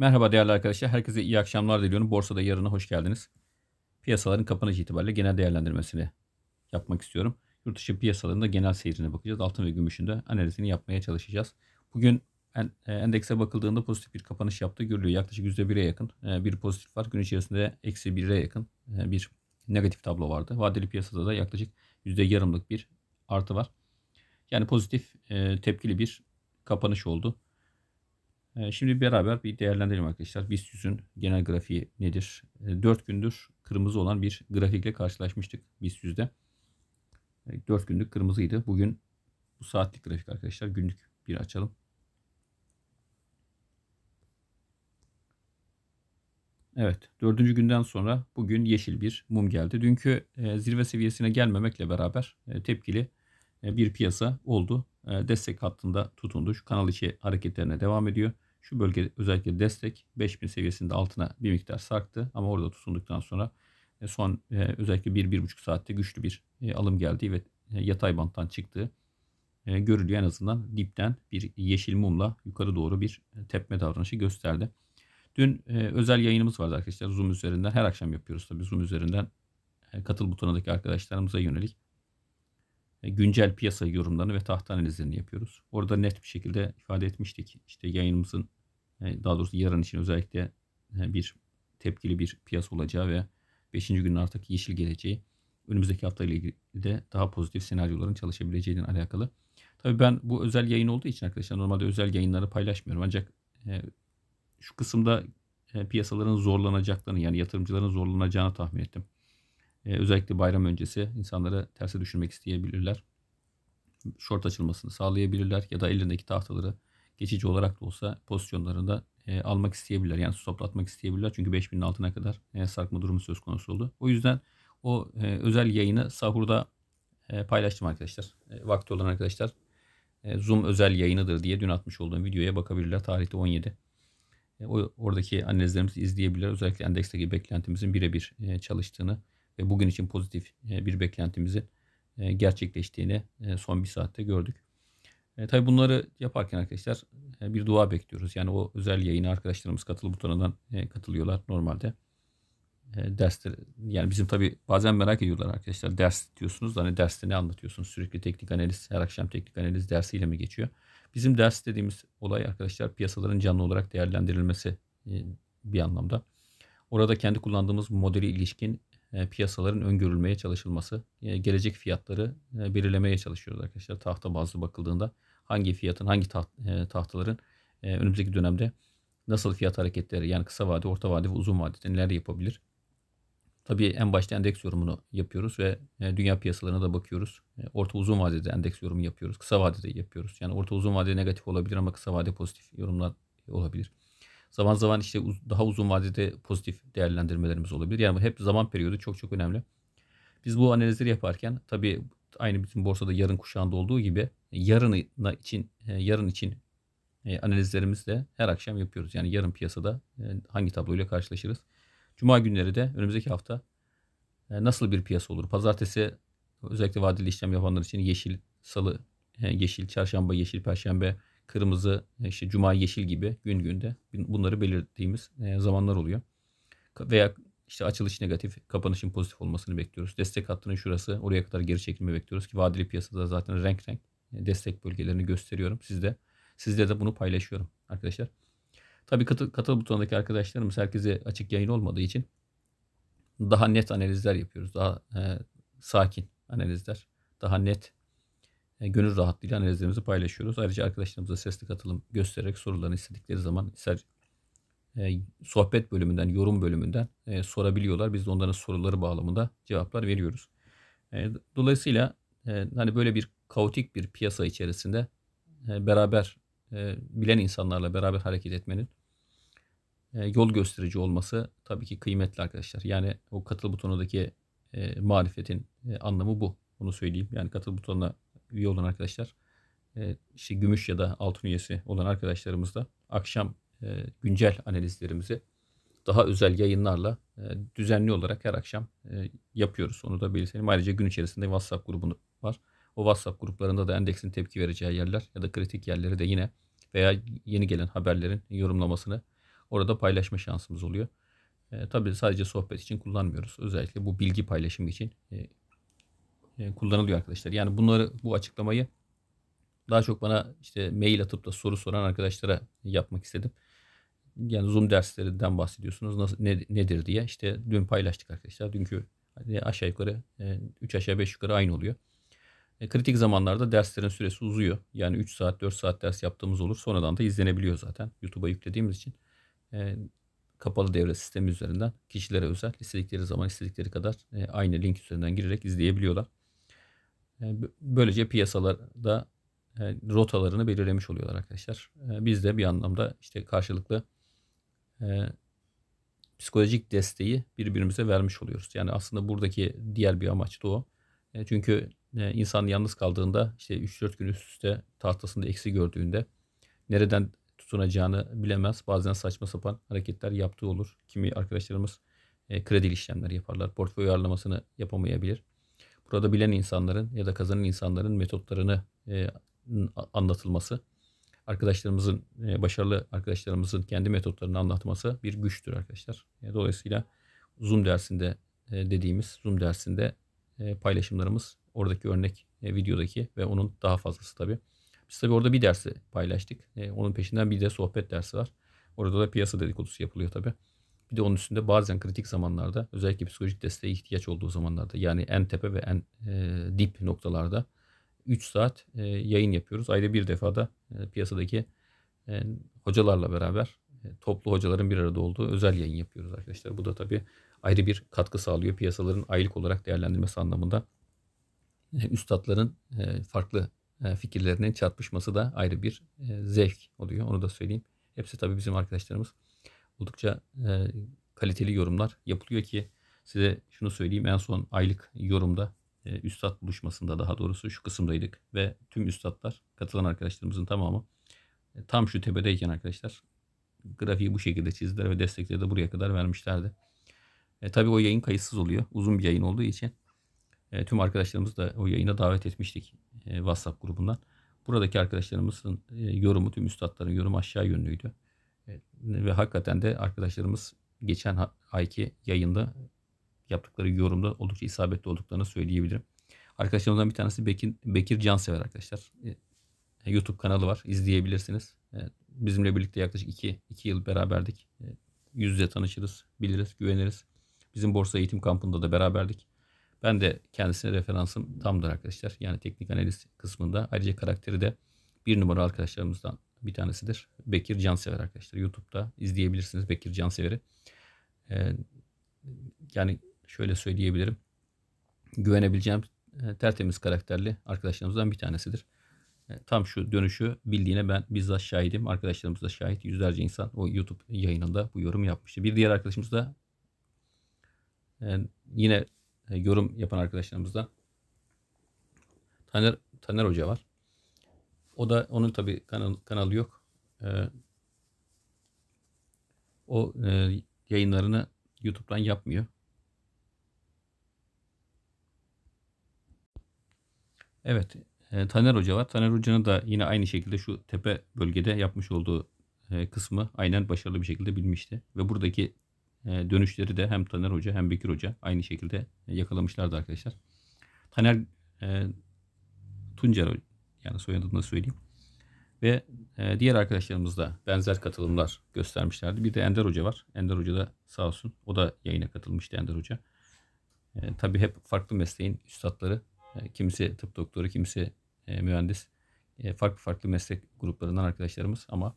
Merhaba değerli arkadaşlar. Herkese iyi akşamlar diliyorum. Borsada yarına hoş geldiniz. Piyasaların kapanış itibariyle genel değerlendirmesini yapmak istiyorum. Yurt dışı piyasalarında genel seyrine bakacağız. Altın ve gümüşün de analizini yapmaya çalışacağız. Bugün e, endekse bakıldığında pozitif bir kapanış yaptı. Görülüyor yaklaşık %1'e yakın e, bir pozitif var. Gün içerisinde eksi 1'e yakın e, bir negatif tablo vardı. Vadeli piyasada da yaklaşık %yarımlık bir artı var. Yani pozitif tepkili bir kapanış oldu. Ee, şimdi beraber bir değerlendirelim arkadaşlar. BIST 100'ün genel grafiği nedir? 4 ee, gündür kırmızı olan bir grafikle karşılaşmıştık BIST 100'de. 4 günlük kırmızıydı. Bugün bu saatlik grafik arkadaşlar. Günlük bir açalım. Evet. Dördüncü günden sonra bugün yeşil bir mum geldi. Dünkü e, zirve seviyesine gelmemekle beraber e, tepkili e, bir piyasa oldu. Destek hattında tutundu. Şu kanal içi hareketlerine devam ediyor. Şu bölge özellikle destek 5000 seviyesinde altına bir miktar sarktı ama orada tutunduktan sonra e, son e, özellikle 1-1,5 saatte güçlü bir e, alım geldi ve yatay banttan çıktı. Görülüyor en azından dipten bir yeşil mumla yukarı doğru bir tepme davranışı gösterdi. Dün özel yayınımız vardı arkadaşlar Zoom üzerinden her akşam yapıyoruz tabii Zoom üzerinden katıl butonundaki arkadaşlarımıza yönelik e, güncel piyasa yorumlarını ve tahta analizlerini yapıyoruz. Orada net bir şekilde ifade etmiştik. İşte yayınımızın e, daha doğrusu yarın için özellikle e, bir tepkili bir piyasa olacağı ve 5. günün artık yeşil geleceği önümüzdeki hafta ile ilgili de daha pozitif senaryoların çalışabileceğinin alakalı. Tabii ben bu özel yayın olduğu için arkadaşlar normalde özel yayınları paylaşmıyorum ancak şu kısımda piyasaların zorlanacaklarını yani yatırımcıların zorlanacağını tahmin ettim. E, özellikle bayram öncesi insanları terse düşürmek isteyebilirler. short açılmasını sağlayabilirler ya da elindeki tahtaları geçici olarak da olsa pozisyonlarında e, almak isteyebilirler. Yani stoplatmak isteyebilirler. Çünkü 5000'in altına kadar e, sarkma durumu söz konusu oldu. O yüzden o e, özel yayını sahurda e, paylaştım arkadaşlar. E, vakti olan arkadaşlar e, Zoom özel yayınıdır diye dün atmış olduğum videoya bakabilirler. Tarihte 17. E, o, oradaki analizlerimizi izleyebilirler. Özellikle endeksteki beklentimizin birebir e, çalıştığını e, bugün için pozitif e, bir beklentimizin e, gerçekleştiğini son bir saatte gördük. E, tabii bunları yaparken arkadaşlar bir dua bekliyoruz. Yani o özel yayına arkadaşlarımız katıl butonundan katılıyorlar normalde. E, dersler yani bizim tabii bazen merak ediyorlar arkadaşlar ders diyorsunuz da hani derste ne anlatıyorsunuz? Sürekli teknik analiz, her akşam teknik analiz dersiyle mi geçiyor? Bizim ders dediğimiz olay arkadaşlar piyasaların canlı olarak değerlendirilmesi e, bir anlamda. Orada kendi kullandığımız modeli ilişkin e, piyasaların öngörülmeye çalışılması, e, gelecek fiyatları e, belirlemeye çalışıyoruz arkadaşlar. Tahta bazlı bakıldığında hangi fiyatın, hangi taht, tahtaların önümüzdeki dönemde nasıl fiyat hareketleri yani kısa vade, orta vade ve uzun vadede neler yapabilir? Tabii en başta endeks yorumunu yapıyoruz ve dünya piyasalarına da bakıyoruz. Orta uzun vadede endeks yorumu yapıyoruz. Kısa vadede yapıyoruz. Yani orta uzun vadede negatif olabilir ama kısa vade pozitif yorumlar olabilir. Zaman zaman işte uz daha uzun vadede pozitif değerlendirmelerimiz olabilir. Yani hep zaman periyodu çok çok önemli. Biz bu analizleri yaparken tabii aynı bütün borsada yarın kuşağında olduğu gibi e, yarın için yarın e, için analizlerimizi de her akşam yapıyoruz. Yani yarın piyasada e, hangi tabloyla karşılaşırız? Cuma günleri de önümüzdeki hafta nasıl bir piyasa olur? Pazartesi özellikle vadeli işlem yapanlar için yeşil, salı yeşil, çarşamba yeşil, perşembe kırmızı, işte cuma yeşil gibi gün günde bunları belirttiğimiz e, zamanlar oluyor. Veya işte açılış negatif, kapanışın pozitif olmasını bekliyoruz. Destek hattının şurası, oraya kadar geri çekilme bekliyoruz ki vadeli piyasada zaten renk renk e, destek bölgelerini gösteriyorum. Sizde sizde de bunu paylaşıyorum arkadaşlar. Tabii katıl, katıl butonundaki arkadaşlarımız herkese açık yayın olmadığı için daha net analizler yapıyoruz. Daha e, sakin analizler, daha net e, gönül rahatlığıyla analizlerimizi paylaşıyoruz. Ayrıca arkadaşlarımıza sesli katılım göstererek sorularını istedikleri zaman ister e, sohbet bölümünden, yorum bölümünden e, sorabiliyorlar. Biz de onların soruları bağlamında cevaplar veriyoruz. Dolayısıyla hani böyle bir kaotik bir piyasa içerisinde beraber bilen insanlarla beraber hareket etmenin yol gösterici olması tabii ki kıymetli arkadaşlar. Yani o katıl butonundaki marifetin anlamı bu. Onu söyleyeyim. Yani katıl butonuna üye olan arkadaşlar e, işte gümüş ya da altın üyesi olan arkadaşlarımız da akşam e, güncel analizlerimizi daha özel yayınlarla e, düzenli olarak her akşam e, yapıyoruz. Onu da belirtelim. Ayrıca gün içerisinde WhatsApp grubu var. O WhatsApp gruplarında da endeksin tepki vereceği yerler ya da kritik yerleri de yine veya yeni gelen haberlerin yorumlamasını orada paylaşma şansımız oluyor. E, tabii sadece sohbet için kullanmıyoruz. Özellikle bu bilgi paylaşımı için e, e, kullanılıyor arkadaşlar. Yani bunları bu açıklamayı daha çok bana işte mail atıp da soru soran arkadaşlara yapmak istedim. Yani Zoom derslerinden bahsediyorsunuz. Nasıl, ne, nedir diye. İşte dün paylaştık arkadaşlar. Dünkü aşağı yukarı 3 e, aşağı 5 yukarı aynı oluyor. E, kritik zamanlarda derslerin süresi uzuyor. Yani 3 saat 4 saat ders yaptığımız olur. Sonradan da izlenebiliyor zaten. YouTube'a yüklediğimiz için kapalı devre sistemi üzerinden kişilere özel istedikleri zaman istedikleri kadar aynı link üzerinden girerek izleyebiliyorlar böylece piyasalarda e, rotalarını belirlemiş oluyorlar arkadaşlar. E, biz de bir anlamda işte karşılıklı e, psikolojik desteği birbirimize vermiş oluyoruz. Yani aslında buradaki diğer bir amaç da o. Çünkü insan yalnız kaldığında işte 3-4 gün üst üste tahtasında eksi gördüğünde nereden tutunacağını bilemez. Bazen saçma sapan hareketler yaptığı olur. Kimi arkadaşlarımız kredi işlemler yaparlar. Portföy ayarlamasını yapamayabilir. Burada bilen insanların ya da kazanan insanların metotlarını e, anlatılması, arkadaşlarımızın, e, başarılı arkadaşlarımızın kendi metotlarını anlatması bir güçtür arkadaşlar. E, dolayısıyla Zoom dersinde e, dediğimiz Zoom dersinde e, paylaşımlarımız oradaki örnek e, videodaki ve onun daha fazlası tabii. Biz tabii orada bir dersi paylaştık. E, onun peşinden bir de sohbet dersi var. Orada da piyasa dedikodusu yapılıyor tabii. Bir de onun üstünde bazen kritik zamanlarda özellikle psikolojik desteğe ihtiyaç olduğu zamanlarda yani en tepe ve en e, dip noktalarda 3 saat e, yayın yapıyoruz. Ayda bir defa da e, piyasadaki e, hocalarla beraber e, toplu hocaların bir arada olduğu özel yayın yapıyoruz arkadaşlar. Bu da tabii ayrı bir katkı sağlıyor piyasaların aylık olarak değerlendirmesi anlamında. E, üstadların e, farklı e, fikirlerinin çarpışması da ayrı bir e, zevk oluyor. Onu da söyleyeyim. Hepsi tabii bizim arkadaşlarımız oldukça e, kaliteli yorumlar yapılıyor ki size şunu söyleyeyim en son aylık yorumda e, üstad buluşmasında daha doğrusu şu kısımdaydık ve tüm üstadlar katılan arkadaşlarımızın tamamı e, tam şu tepedeyken arkadaşlar grafiği bu şekilde çizdiler ve destekleri de buraya kadar vermişlerdi. E, tabii o yayın kayıtsız oluyor. Uzun bir yayın olduğu için e, tüm arkadaşlarımızı da o yayına davet etmiştik e, WhatsApp grubundan. Buradaki arkadaşlarımızın e, yorumu, tüm üstadların yorumu aşağı yönlüydü. Ve hakikaten de arkadaşlarımız geçen ayki yayında yaptıkları yorumda oldukça isabetli olduklarını söyleyebilirim. Arkadaşlarımızdan bir tanesi Bekir, Bekir Cansever arkadaşlar. E, YouTube kanalı var. izleyebilirsiniz. E, bizimle birlikte yaklaşık 2 iki yıl beraberdik. E, yüz yüze tanışırız, biliriz, güveniriz. Bizim borsa eğitim kampında da beraberdik. Ben de kendisine referansım tamdır arkadaşlar. Yani teknik analiz kısmında. Ayrıca karakteri de bir numara arkadaşlarımızdan bir tanesidir. Bekir Cansever arkadaşlar. YouTube'da izleyebilirsiniz Bekir Cansever'i. Ee, yani şöyle söyleyebilirim. Güvenebileceğim e, tertemiz karakterli arkadaşlarımızdan bir tanesidir. E, tam şu dönüşü bildiğine ben bizzat şahidim. Arkadaşlarımız da şahit. Yüzlerce insan o YouTube yayınında bu yorum yapmıştı. Bir diğer arkadaşımız da e, yine yorum yapan arkadaşlarımızdan Taner, Taner Hoca var. O da onun tabi kanal, kanalı yok. E, o e, yayınlarını YouTube'dan yapmıyor. Evet, e, Taner Hoca var. Taner Hoca'nın da yine aynı şekilde şu tepe bölgede yapmış olduğu e, kısmı aynen başarılı bir şekilde bilmişti. Ve buradaki e, dönüşleri de hem Taner Hoca hem Bekir Hoca aynı şekilde yakalamışlardı arkadaşlar. Taner e, Tuncer yani soyadını da söyleyeyim. Ve e, diğer arkadaşlarımız da benzer katılımlar göstermişlerdi. Bir de Ender Hoca var. Ender Hoca da sağ olsun. O da yayına katılmıştı Ender Hoca. E, tabii hep farklı mesleğin üstadları. E, kimisi tıp doktoru, kimisi e, mühendis. E, farklı farklı meslek gruplarından arkadaşlarımız ama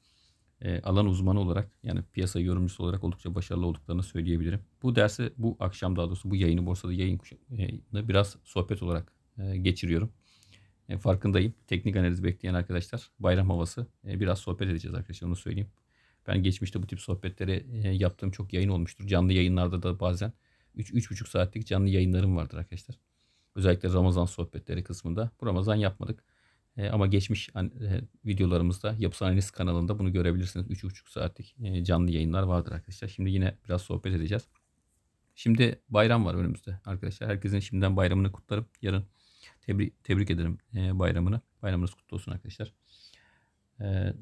e, alan uzmanı olarak yani piyasa yorumcusu olarak oldukça başarılı olduklarını söyleyebilirim. Bu dersi bu akşam daha doğrusu bu yayını borsada yayın kuşağında e, biraz sohbet olarak e, geçiriyorum. E, farkındayım. Teknik analiz bekleyen arkadaşlar bayram havası. E, biraz sohbet edeceğiz arkadaşlar onu söyleyeyim. Ben geçmişte bu tip sohbetleri e, yaptığım çok yayın olmuştur. Canlı yayınlarda da bazen 3-3,5 saatlik canlı yayınlarım vardır arkadaşlar. Özellikle Ramazan sohbetleri kısmında. Bu Ramazan yapmadık. E, ama geçmiş an, e, videolarımızda Yapısal Analiz kanalında bunu görebilirsiniz. 3,5 saatlik e, canlı yayınlar vardır arkadaşlar. Şimdi yine biraz sohbet edeceğiz. Şimdi bayram var önümüzde arkadaşlar. Herkesin şimdiden bayramını kutlarım. Yarın tebrik, tebrik ederim e, bayramını. Bayramınız kutlu olsun arkadaşlar. E,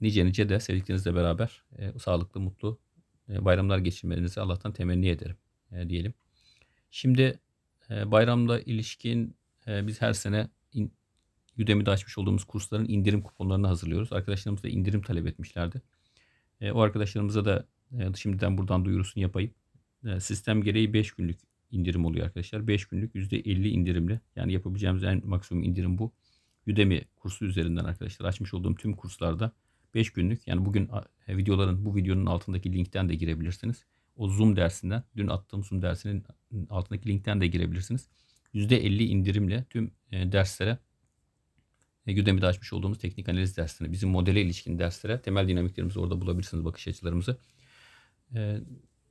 nice nice de sevdiklerinizle beraber e, sağlıklı, mutlu e, bayramlar geçirmenizi Allah'tan temenni ederim e, diyelim. Şimdi e, bayramla ilişkin e, biz her sene in, Udemy'de açmış olduğumuz kursların indirim kuponlarını hazırlıyoruz. Arkadaşlarımız da indirim talep etmişlerdi. E, o arkadaşlarımıza da e, şimdiden buradan duyurusunu yapayım. E, sistem gereği 5 günlük indirim oluyor arkadaşlar. 5 günlük %50 indirimli. Yani yapabileceğimiz en maksimum indirim bu. Udemy kursu üzerinden arkadaşlar açmış olduğum tüm kurslarda 5 günlük yani bugün videoların bu videonun altındaki linkten de girebilirsiniz. O Zoom dersinden dün attığım Zoom dersinin altındaki linkten de girebilirsiniz. %50 indirimle tüm e, derslere e, Udemy'de açmış olduğumuz teknik analiz dersine, bizim modele ilişkin derslere temel dinamiklerimizi orada bulabilirsiniz, bakış açılarımızı. E,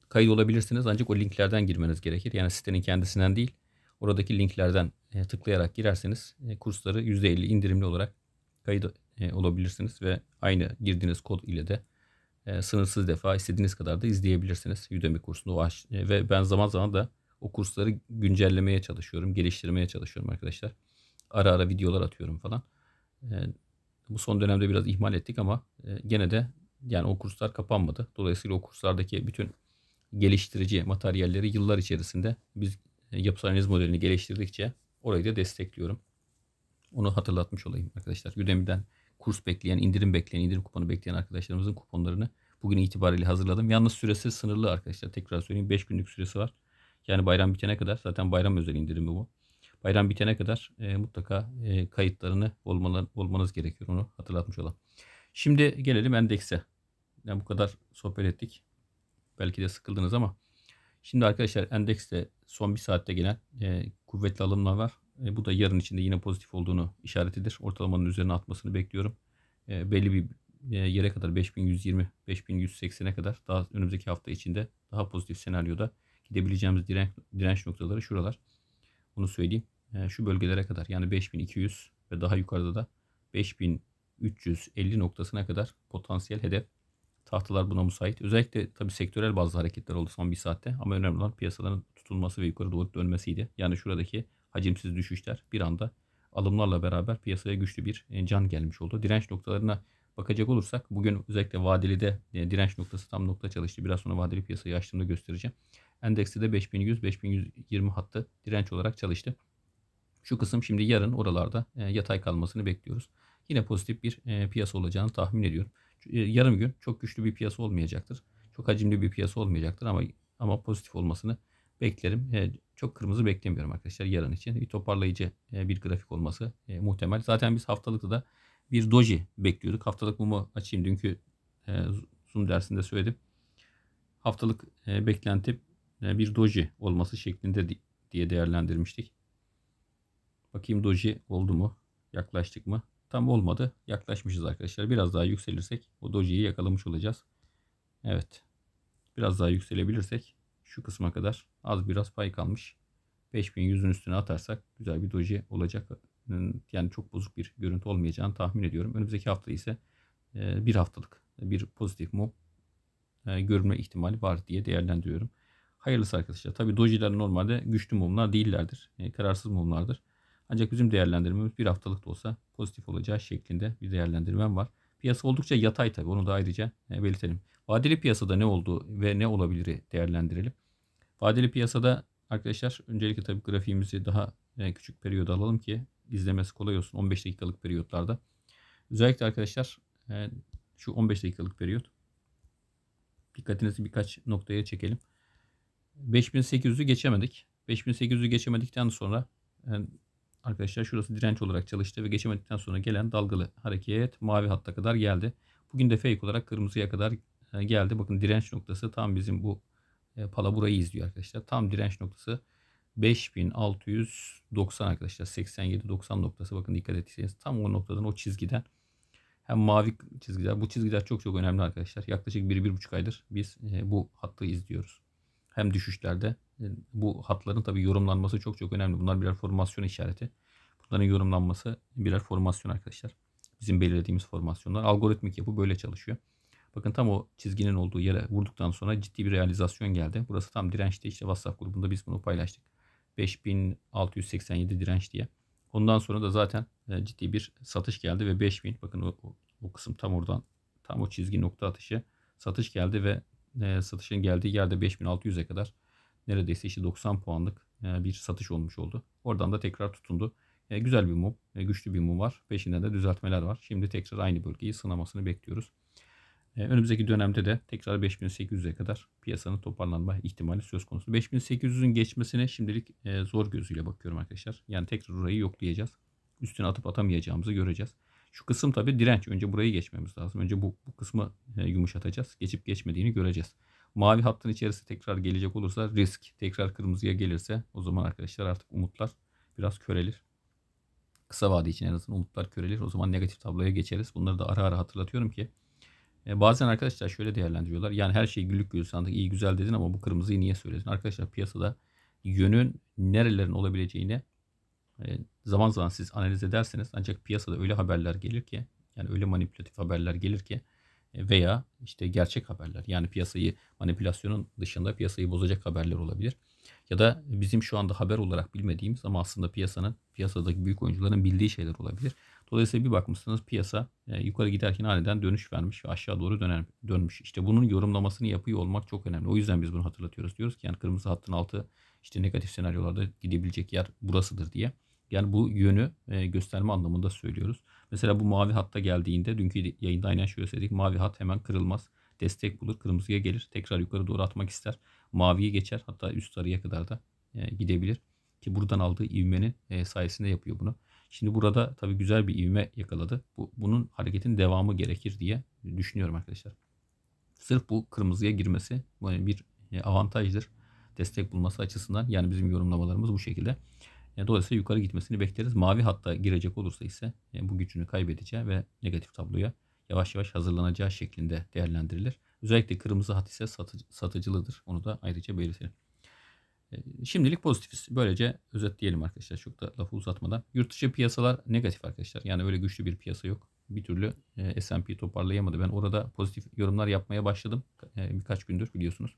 kayıt olabilirsiniz ancak o linklerden girmeniz gerekir. Yani sitenin kendisinden değil oradaki linklerden e, tıklayarak girerseniz e, kursları %50 indirimli olarak kayıt e, olabilirsiniz ve aynı girdiğiniz kod ile de sınırsız defa istediğiniz kadar da izleyebilirsiniz Udemy kursunu ve ben zaman zaman da o kursları güncellemeye çalışıyorum, geliştirmeye çalışıyorum arkadaşlar. Ara ara videolar atıyorum falan. Bu son dönemde biraz ihmal ettik ama gene de yani o kurslar kapanmadı. Dolayısıyla o kurslardaki bütün geliştirici materyalleri yıllar içerisinde biz e, yapısal analiz modelini geliştirdikçe orayı da destekliyorum. Onu hatırlatmış olayım arkadaşlar. Udemy'den kurs bekleyen, indirim bekleyen, indirim kuponu bekleyen arkadaşlarımızın kuponlarını bugün itibariyle hazırladım. Yalnız süresi sınırlı arkadaşlar. Tekrar söyleyeyim 5 günlük süresi var. Yani bayram bitene kadar zaten bayram özel indirimi bu. Bayram bitene kadar e, mutlaka e, kayıtlarını olmalı olmanız gerekiyor. Onu hatırlatmış olalım. Şimdi gelelim endekse. Yani bu kadar sohbet ettik. Belki de sıkıldınız ama. Şimdi arkadaşlar endekste son bir saatte gelen e, kuvvetli alımlar var. E, bu da yarın içinde yine pozitif olduğunu işaretidir. Ortalamanın üzerine atmasını bekliyorum. E, belli bir e, yere kadar 5120, 5180'e kadar daha önümüzdeki hafta içinde daha pozitif senaryoda gidebileceğimiz direnç, direnç noktaları şuralar. Onu söyleyeyim. E, şu bölgelere kadar yani 5200 ve daha yukarıda da 5350 noktasına kadar potansiyel hedef Tahtalar buna müsait. Özellikle tabii sektörel bazı hareketler oldu son bir saatte ama önemli olan piyasaların tutulması ve yukarı doğru dönmesiydi. Yani şuradaki hacimsiz düşüşler bir anda alımlarla beraber piyasaya güçlü bir e, can gelmiş oldu. Direnç noktalarına bakacak olursak bugün özellikle vadelide e, direnç noktası tam nokta çalıştı. Biraz sonra vadeli piyasayı açtığımda göstereceğim. Endeksi de 5100-5120 hattı direnç olarak çalıştı. Şu kısım şimdi yarın oralarda e, yatay kalmasını bekliyoruz. Yine pozitif bir piyasa olacağını tahmin ediyorum. Ee, yarım gün çok güçlü bir piyasa olmayacaktır. Çok hacimli bir piyasa olmayacaktır ama ama pozitif olmasını beklerim. Ee, çok kırmızı beklemiyorum arkadaşlar yarın için. Bir toparlayıcı e, bir grafik olması e, muhtemel. Zaten biz haftalıkta da bir doji bekliyorduk. Haftalık mumu açayım dünkü e, Zoom dersinde söyledim. Haftalık e, beklenti bir doji olması şeklinde diye değerlendirmiştik. Bakayım doji oldu mu? Yaklaştık mı? Tam olmadı. Yaklaşmışız arkadaşlar. Biraz daha yükselirsek o dojiyi yakalamış olacağız. Evet. Biraz daha yükselebilirsek şu kısma kadar az biraz pay kalmış. 5100'ün üstüne atarsak güzel bir doji olacak. Yani çok bozuk bir görüntü olmayacağını tahmin ediyorum. Önümüzdeki hafta ise e, bir haftalık bir pozitif mu e, görünme ihtimali var diye değerlendiriyorum. Hayırlısı arkadaşlar. Tabi dojiler normalde güçlü mumlar değillerdir. E, kararsız mumlardır. Ancak bizim değerlendirmemiz bir haftalık da olsa pozitif olacağı şeklinde bir değerlendirmem var. Piyasa oldukça yatay tabii onu da ayrıca e, belirtelim. Vadeli piyasada ne oldu ve ne olabilir değerlendirelim. Vadeli piyasada arkadaşlar öncelikle tabii grafiğimizi daha e, küçük periyoda alalım ki izlemesi kolay olsun 15 dakikalık periyotlarda. Özellikle arkadaşlar e, şu 15 dakikalık periyot. Dikkatinizi birkaç noktaya çekelim. 5800'ü geçemedik. 5800'ü geçemedikten sonra Arkadaşlar şurası direnç olarak çalıştı ve geçemedikten sonra gelen dalgalı hareket mavi hatta kadar geldi. Bugün de fake olarak kırmızıya kadar e, geldi. Bakın direnç noktası tam bizim bu e, pala burayı izliyor arkadaşlar. Tam direnç noktası 5690 arkadaşlar. 87-90 noktası bakın dikkat ettiyseniz tam o noktadan o çizgiden hem mavi çizgiler. Bu çizgiler çok çok önemli arkadaşlar. Yaklaşık 1-1,5 aydır biz e, bu hattı izliyoruz. Hem düşüşlerde ee, bu hatların tabii yorumlanması çok çok önemli. Bunlar birer formasyon işareti. Bunların yorumlanması birer formasyon arkadaşlar. Bizim belirlediğimiz formasyonlar. Algoritmik yapı böyle çalışıyor. Bakın tam o çizginin olduğu yere vurduktan sonra ciddi bir realizasyon geldi. Burası tam dirençte işte WhatsApp grubunda biz bunu paylaştık. 5687 direnç diye. Ondan sonra da zaten e, ciddi bir satış geldi ve 5000 bakın o, o, o kısım tam oradan tam o çizgi nokta atışı satış geldi ve e, satışın geldiği yerde 5600'e kadar neredeyse işte 90 puanlık e, bir satış olmuş oldu. Oradan da tekrar tutundu. E, güzel bir mum, güçlü bir mum var. Peşinden de düzeltmeler var. Şimdi tekrar aynı bölgeyi sınamasını bekliyoruz. E, önümüzdeki dönemde de tekrar 5800'e kadar piyasanın toparlanma ihtimali söz konusu. 5800'ün geçmesine şimdilik zor gözüyle bakıyorum arkadaşlar. Yani tekrar orayı yoklayacağız. Üstüne atıp atamayacağımızı göreceğiz. Şu kısım tabi direnç. Önce burayı geçmemiz lazım. Önce bu, bu kısmı e, yumuşatacağız. Geçip geçmediğini göreceğiz. Mavi hattın içerisi tekrar gelecek olursa risk. Tekrar kırmızıya gelirse o zaman arkadaşlar artık umutlar biraz körelir. Kısa vade için en azından umutlar körelir. O zaman negatif tabloya geçeriz. Bunları da ara ara hatırlatıyorum ki. E, bazen arkadaşlar şöyle değerlendiriyorlar. Yani her şey güllük gül sandık iyi güzel dedin ama bu kırmızıyı niye söyledin? Arkadaşlar piyasada yönün nerelerin olabileceğini e, zaman zaman siz analiz ederseniz ancak piyasada öyle haberler gelir ki yani öyle manipülatif haberler gelir ki veya işte gerçek haberler yani piyasayı manipülasyonun dışında piyasayı bozacak haberler olabilir. Ya da bizim şu anda haber olarak bilmediğimiz ama aslında piyasanın piyasadaki büyük oyuncuların bildiği şeyler olabilir. Dolayısıyla bir bakmışsınız piyasa e, yukarı giderken aniden dönüş vermiş ve aşağı doğru döner, dönmüş. İşte bunun yorumlamasını yapıyor olmak çok önemli. O yüzden biz bunu hatırlatıyoruz. Diyoruz ki yani kırmızı hattın altı işte negatif senaryolarda gidebilecek yer burasıdır diye. Yani bu yönü e, gösterme anlamında söylüyoruz. Mesela bu mavi hatta geldiğinde dünkü yayında aynen şöyle söyledik Mavi hat hemen kırılmaz. Destek bulur. Kırmızıya gelir. Tekrar yukarı doğru atmak ister. Maviye geçer. Hatta üst sarıya kadar da e, gidebilir. Ki buradan aldığı ivmenin e, sayesinde yapıyor bunu. Şimdi burada tabii güzel bir ivme yakaladı. Bu, bunun hareketin devamı gerekir diye düşünüyorum arkadaşlar. Sırf bu kırmızıya girmesi hani bir e, avantajdır. Destek bulması açısından yani bizim yorumlamalarımız bu şekilde. Yani dolayısıyla yukarı gitmesini bekleriz. Mavi hatta girecek olursa ise yani bu gücünü kaybedeceği ve negatif tabloya yavaş yavaş hazırlanacağı şeklinde değerlendirilir. Özellikle kırmızı hat ise satıcı, satıcılıdır. Onu da ayrıca belirtelim. Ee, şimdilik pozitifiz. Böylece özetleyelim arkadaşlar çok da lafı uzatmadan. Yurt dışı piyasalar negatif arkadaşlar. Yani öyle güçlü bir piyasa yok. Bir türlü e, S&P toparlayamadı. Ben orada pozitif yorumlar yapmaya başladım e, birkaç gündür biliyorsunuz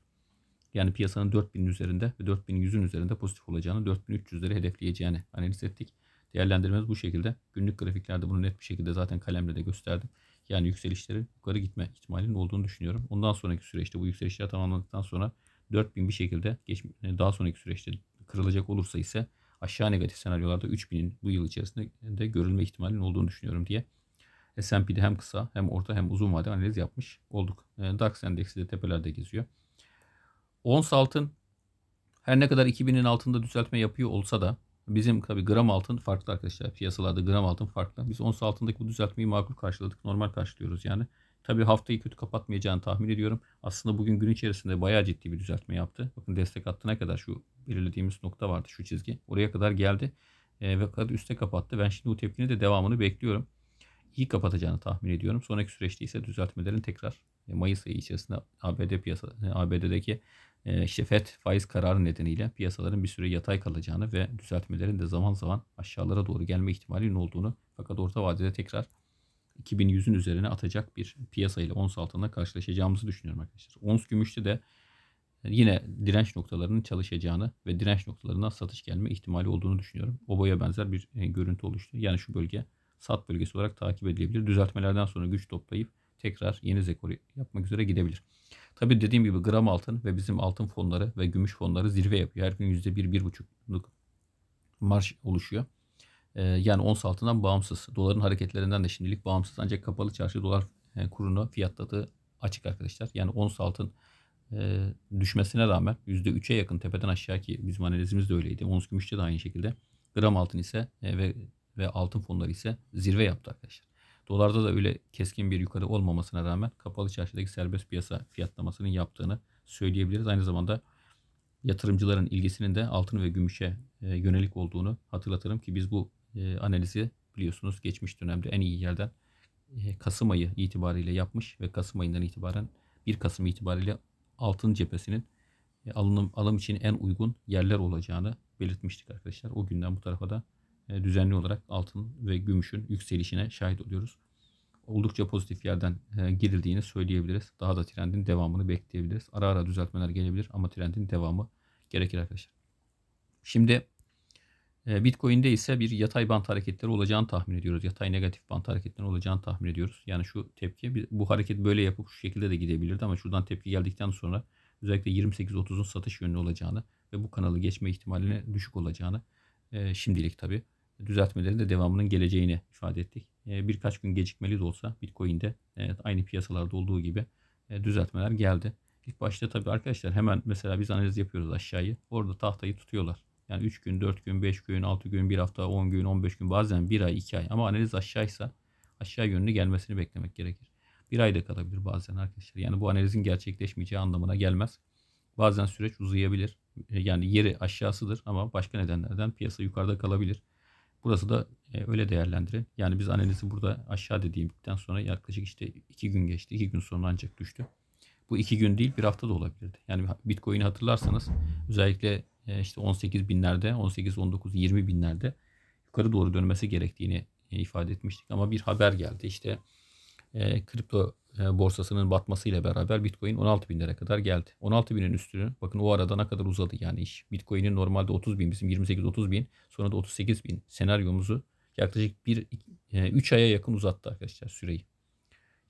yani piyasanın 4000'in üzerinde ve 4100'ün üzerinde pozitif olacağını 4300'leri hedefleyeceğini analiz ettik. Değerlendirmemiz bu şekilde. Günlük grafiklerde bunu net bir şekilde zaten kalemle de gösterdim. Yani yükselişlerin yukarı gitme ihtimalinin olduğunu düşünüyorum. Ondan sonraki süreçte bu yükselişler tamamlandıktan sonra 4000 bir şekilde geç, e, daha sonraki süreçte kırılacak olursa ise aşağı negatif senaryolarda 3000'in bu yıl içerisinde de görülme ihtimalinin olduğunu düşünüyorum diye S&P'de hem kısa hem orta hem uzun vade analiz yapmış olduk. E, DAX endeksi de tepelerde geziyor. Ons altın her ne kadar 2000'in altında düzeltme yapıyor olsa da bizim tabii gram altın farklı arkadaşlar. Piyasalarda gram altın farklı. Biz ons altındaki bu düzeltmeyi makul karşıladık. Normal karşılıyoruz yani. Tabii haftayı kötü kapatmayacağını tahmin ediyorum. Aslında bugün gün içerisinde bayağı ciddi bir düzeltme yaptı. Bakın destek hattına kadar şu belirlediğimiz nokta vardı şu çizgi. Oraya kadar geldi e, ve kadar üste kapattı. Ben şimdi bu tepkinin de devamını bekliyorum. İyi kapatacağını tahmin ediyorum. Sonraki süreçte ise düzeltmelerin tekrar e, Mayıs ayı içerisinde ABD piyasa e, ABD'deki ee, işte FED faiz kararı nedeniyle piyasaların bir süre yatay kalacağını ve düzeltmelerin de zaman zaman aşağılara doğru gelme ihtimalinin olduğunu fakat orta vadede tekrar 2100'ün üzerine atacak bir piyasa ile ons altında karşılaşacağımızı düşünüyorum arkadaşlar. Ons gümüşte de e, yine direnç noktalarının çalışacağını ve direnç noktalarına satış gelme ihtimali olduğunu düşünüyorum. Oboya benzer bir e, görüntü oluştu. Yani şu bölge sat bölgesi olarak takip edilebilir. Düzeltmelerden sonra güç toplayıp tekrar yeni zekor yapmak üzere gidebilir. Tabii dediğim gibi gram altın ve bizim altın fonları ve gümüş fonları zirve yapıyor. Her gün %1-1,5'luk marş oluşuyor. Ee, yani ons altından bağımsız. Doların hareketlerinden de şimdilik bağımsız. Ancak kapalı çarşı dolar e, kurunu fiyatladığı açık arkadaşlar. Yani ons altın e, düşmesine rağmen %3'e yakın tepeden aşağı ki bizim analizimiz de öyleydi. Ons gümüşte de aynı şekilde. Gram altın ise e, ve ve altın fonları ise zirve yaptı arkadaşlar. Dolarda da öyle keskin bir yukarı olmamasına rağmen kapalı çarşıdaki serbest piyasa fiyatlamasının yaptığını söyleyebiliriz. Aynı zamanda yatırımcıların ilgisinin de altın ve gümüşe e, yönelik olduğunu hatırlatırım ki biz bu e, analizi biliyorsunuz geçmiş dönemde en iyi yerden e, Kasım ayı itibariyle yapmış ve Kasım ayından itibaren 1 Kasım itibariyle altın cephesinin alınım, alım için en uygun yerler olacağını belirtmiştik arkadaşlar. O günden bu tarafa da e, düzenli olarak altın ve gümüşün yükselişine şahit oluyoruz. Oldukça pozitif yerden e, girildiğini söyleyebiliriz. Daha da trendin devamını bekleyebiliriz. Ara ara düzeltmeler gelebilir ama trendin devamı gerekir arkadaşlar. Şimdi e, Bitcoin'de ise bir yatay bant hareketleri olacağını tahmin ediyoruz. Yatay negatif bant hareketleri olacağını tahmin ediyoruz. Yani şu tepki bu hareket böyle yapıp şu şekilde de gidebilirdi ama şuradan tepki geldikten sonra özellikle 28-30'un satış yönlü olacağını ve bu kanalı geçme ihtimaline düşük olacağını ee, şimdilik tabi düzeltmelerin de devamının geleceğini ifade ettik. Ee, birkaç gün gecikmeli de olsa Bitcoin'de e, aynı piyasalarda olduğu gibi e, düzeltmeler geldi. İlk başta tabi arkadaşlar hemen mesela biz analiz yapıyoruz aşağıyı. Orada tahtayı tutuyorlar. Yani 3 gün, 4 gün, 5 gün, 6 gün, 1 hafta, 10 gün, 15 gün bazen 1 ay, 2 ay. Ama analiz aşağıysa aşağı yönlü gelmesini beklemek gerekir. Bir ayda kalabilir bazen arkadaşlar. Yani bu analizin gerçekleşmeyeceği anlamına gelmez. Bazen süreç uzayabilir. E, yani yeri aşağısıdır ama başka nedenlerden piyasa yukarıda kalabilir. Burası da e, öyle değerlendirin. Yani biz analizi burada aşağı dediğimden sonra yaklaşık işte iki gün geçti. iki gün sonra ancak düştü. Bu iki gün değil bir hafta da olabilirdi. Yani Bitcoin'i hatırlarsanız özellikle e, işte 18 binlerde, 18, 19, 20 binlerde yukarı doğru dönmesi gerektiğini ifade etmiştik. Ama bir haber geldi işte kripto e, borsasının batmasıyla beraber Bitcoin 16 bin lira kadar geldi. 16 binin üstünü bakın o arada ne kadar uzadı yani iş. Bitcoin'in normalde 30 bin bizim 28-30 bin sonra da 38 bin senaryomuzu yaklaşık bir 3 e, aya yakın uzattı arkadaşlar süreyi.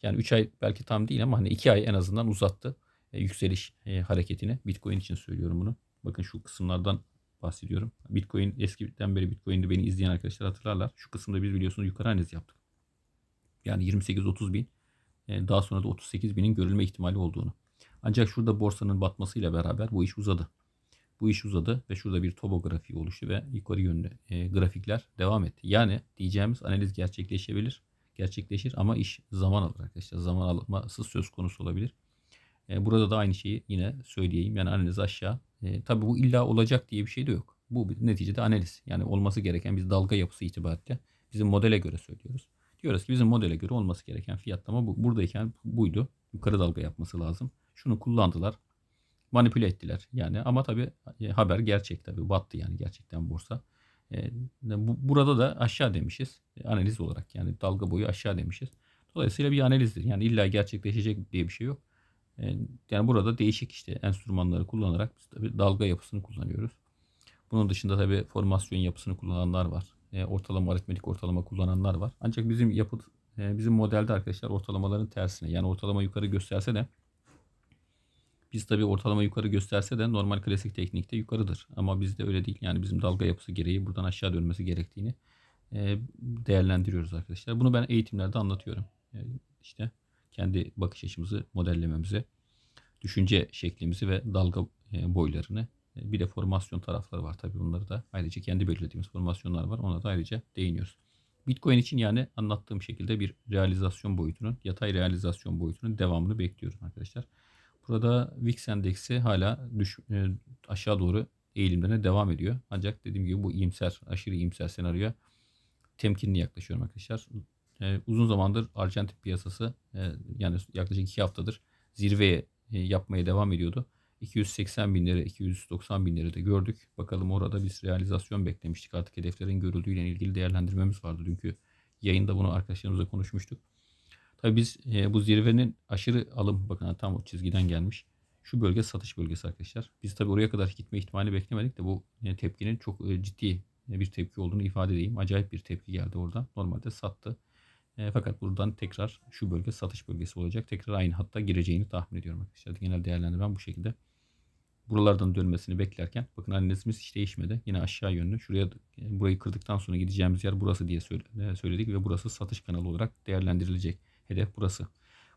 Yani 3 ay belki tam değil ama hani 2 ay en azından uzattı e, yükseliş hareketini. Bitcoin için söylüyorum bunu. Bakın şu kısımlardan bahsediyorum. Bitcoin eskiden beri Bitcoin'de beni izleyen arkadaşlar hatırlarlar. Şu kısımda biz biliyorsunuz yukarı analiz yaptık. Yani 28-30 bin e, daha sonra da 38 binin görülme ihtimali olduğunu. Ancak şurada borsanın batmasıyla beraber bu iş uzadı. Bu iş uzadı ve şurada bir topografi oluştu ve yukarı yönlü e, grafikler devam etti. Yani diyeceğimiz analiz gerçekleşebilir, gerçekleşir ama iş zaman alır arkadaşlar. Zaman alması söz konusu olabilir. E, burada da aynı şeyi yine söyleyeyim. Yani analiz aşağı. E, tabii bu illa olacak diye bir şey de yok. Bu neticede analiz. Yani olması gereken biz dalga yapısı itibariyle bizim modele göre söylüyoruz. Diyoruz ki bizim modele göre olması gereken fiyatlama bu. Buradayken buydu. Yukarı dalga yapması lazım. Şunu kullandılar. Manipüle ettiler yani ama tabii e, haber gerçek tabii battı yani gerçekten borsa. E, bu, burada da aşağı demişiz e, analiz olarak yani dalga boyu aşağı demişiz. Dolayısıyla bir analizdir yani illa gerçekleşecek diye bir şey yok. yani burada değişik işte enstrümanları kullanarak biz tabi dalga yapısını kullanıyoruz. Bunun dışında tabii formasyon yapısını kullananlar var. E, ortalama aritmetik ortalama kullananlar var. Ancak bizim yapıt e, bizim modelde arkadaşlar ortalamaların tersine yani ortalama yukarı gösterse de biz tabi ortalama yukarı gösterse de normal klasik teknikte yukarıdır. Ama bizde öyle değil. Yani bizim dalga yapısı gereği buradan aşağı dönmesi gerektiğini e, değerlendiriyoruz arkadaşlar. Bunu ben eğitimlerde anlatıyorum. Yani işte kendi bakış açımızı modellememizi, düşünce şeklimizi ve dalga boylarını bir de formasyon tarafları var tabii bunları da ayrıca kendi belirlediğimiz formasyonlar var. Ona da ayrıca değiniyoruz. Bitcoin için yani anlattığım şekilde bir realizasyon boyutunun, yatay realizasyon boyutunun devamını bekliyoruz arkadaşlar. Burada VIX endeksi hala düş, e, aşağı doğru eğilimlerine devam ediyor. Ancak dediğim gibi bu iyimser, aşırı iyimser senaryoya temkinli yaklaşıyorum arkadaşlar. Ee, uzun zamandır Arjantin piyasası e, yani yaklaşık 2 haftadır zirveye e, yapmaya devam ediyordu. 280 bin lira, 290 bin lira da gördük. Bakalım orada biz realizasyon beklemiştik. Artık hedeflerin görüldüğüyle ilgili değerlendirmemiz vardı. Dünkü yayında bunu arkadaşlarımızla konuşmuştuk. Tabii biz e, bu zirvenin aşırı alım bakın tam o çizgiden gelmiş. Şu bölge satış bölgesi arkadaşlar. Biz tabii oraya kadar gitme ihtimali beklemedik de bu e, tepkinin çok e, ciddi e, bir tepki olduğunu ifade edeyim. Acayip bir tepki geldi orada. Normalde sattı. E, fakat buradan tekrar şu bölge satış bölgesi olacak. Tekrar aynı hatta gireceğini tahmin ediyorum arkadaşlar. Genel değerlendirmem bu şekilde buralardan dönmesini beklerken bakın analizimiz hiç değişmedi. Yine aşağı yönlü. Şuraya burayı kırdıktan sonra gideceğimiz yer burası diye e, söyledik ve burası satış kanalı olarak değerlendirilecek. Hedef burası.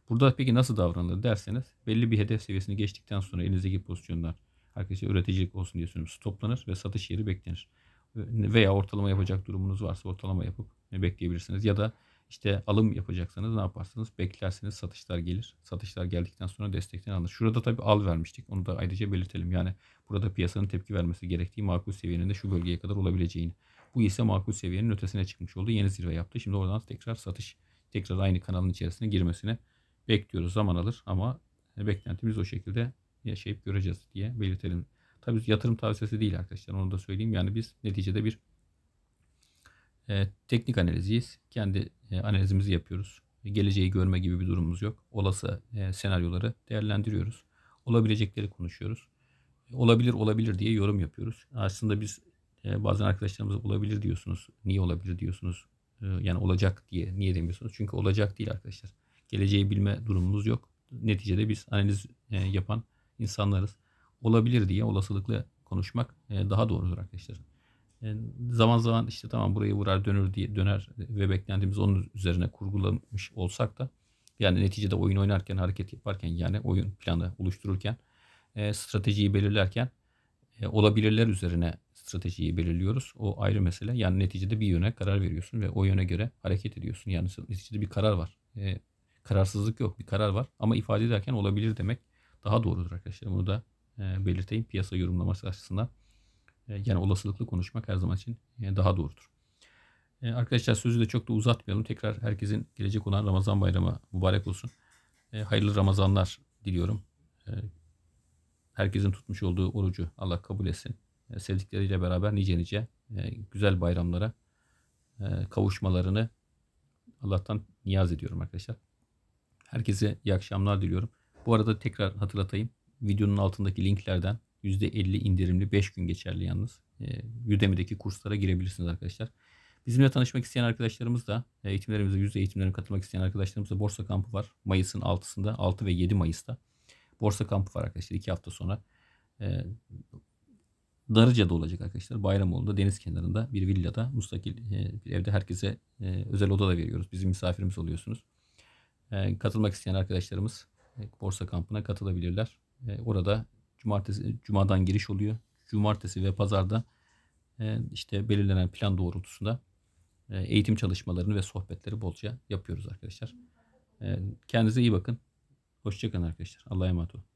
Burada peki nasıl davranılır derseniz belli bir hedef seviyesini geçtikten sonra elinizdeki pozisyonlar arkadaşlar üreticilik olsun diye söylüyorum stoplanır ve satış yeri beklenir. Veya ortalama yapacak durumunuz varsa ortalama yapıp e, bekleyebilirsiniz. Ya da işte alım yapacaksanız ne yaparsınız? Beklersiniz satışlar gelir. Satışlar geldikten sonra destekten alır. Şurada tabii al vermiştik. Onu da ayrıca belirtelim. Yani burada piyasanın tepki vermesi gerektiği makul seviyenin de şu bölgeye kadar olabileceğini. Bu ise makul seviyenin ötesine çıkmış oldu. Yeni zirve yaptı. Şimdi oradan tekrar satış tekrar aynı kanalın içerisine girmesini bekliyoruz. Zaman alır ama beklentimiz o şekilde yaşayıp göreceğiz diye belirtelim. Tabii yatırım tavsiyesi değil arkadaşlar onu da söyleyeyim. Yani biz neticede bir e, teknik analiziyiz. Kendi e, analizimizi yapıyoruz. E, geleceği görme gibi bir durumumuz yok. Olası e, senaryoları değerlendiriyoruz. Olabilecekleri konuşuyoruz. E, olabilir olabilir diye yorum yapıyoruz. Aslında biz e, bazen arkadaşlarımız olabilir diyorsunuz. Niye olabilir diyorsunuz? E, yani olacak diye niye demiyorsunuz? Çünkü olacak değil arkadaşlar. Geleceği bilme durumumuz yok. Neticede biz analiz e, yapan insanlarız. Olabilir diye olasılıklı konuşmak e, daha doğrudur arkadaşlar. E, zaman zaman işte tamam burayı vurar dönür diye döner ve beklentimiz onun üzerine kurgulamış olsak da yani neticede oyun oynarken hareket yaparken yani oyun planı oluştururken e, stratejiyi belirlerken e, olabilirler üzerine stratejiyi belirliyoruz. O ayrı mesele. Yani neticede bir yöne karar veriyorsun ve o yöne göre hareket ediyorsun. Yani neticede bir karar var. E, kararsızlık yok. Bir karar var. Ama ifade ederken olabilir demek daha doğrudur arkadaşlar. Bunu da e, belirteyim piyasa yorumlaması açısından. E, yani olasılıklı konuşmak her zaman için e, daha doğrudur. E, arkadaşlar sözü de çok da uzatmayalım. Tekrar herkesin gelecek olan Ramazan bayramı mübarek olsun. Hayırlı Ramazanlar diliyorum. Herkesin tutmuş olduğu orucu Allah kabul etsin. Sevdikleriyle beraber nice nice güzel bayramlara kavuşmalarını Allah'tan niyaz ediyorum arkadaşlar. Herkese iyi akşamlar diliyorum. Bu arada tekrar hatırlatayım. Videonun altındaki linklerden %50 indirimli 5 gün geçerli yalnız. E, Udemy'deki kurslara girebilirsiniz arkadaşlar. Bizimle tanışmak isteyen arkadaşlarımız da e, eğitimlerimize, yüzde eğitimlerine katılmak isteyen arkadaşlarımız da Borsa Kampı var. Mayıs'ın 6'sında, 6 ve 7 Mayıs'ta Borsa Kampı var arkadaşlar. 2 hafta sonra e, Darıca'da olacak arkadaşlar. Bayramoğlu'nda deniz kenarında bir villada müstakil e, bir evde herkese e, özel oda da veriyoruz. Bizim misafirimiz oluyorsunuz. Ee, katılmak isteyen arkadaşlarımız Borsa Kampı'na katılabilirler. orada Cumartesi, cumadan giriş oluyor. Cumartesi ve pazarda e, işte belirlenen plan doğrultusunda e, eğitim çalışmalarını ve sohbetleri bolca yapıyoruz arkadaşlar. E, kendinize iyi bakın. Hoşçakalın arkadaşlar. Allah'a emanet olun.